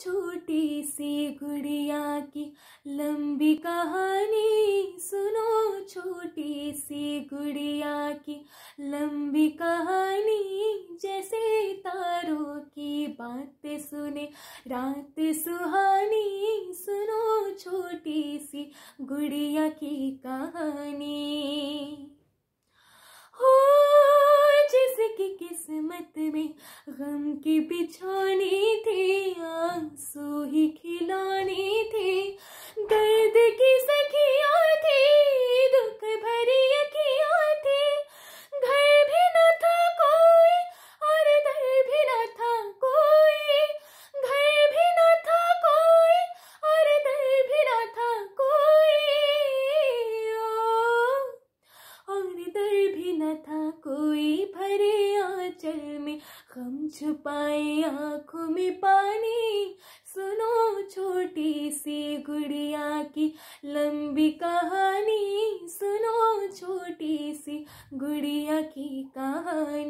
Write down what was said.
छोटी सी गुड़िया की लंबी कहानी सुनो छोटी सी गुड़िया की लंबी कहानी जैसे तारों की बातें सुने रात सुहानी सुनो छोटी सी गुड़िया की कहानी में गम की बिछाने थी आंसू ही खिलानी थी दर्द की सखिया थी दुख भरी अखिया थी घर भी न था कोई और दर भी न था कोई घर भी न था कोई और दर भी न था कोई और दर भी न था कोई छुपाए आंखों में पानी सुनो छोटी सी गुड़िया की लंबी कहानी सुनो छोटी सी गुड़िया की कहानी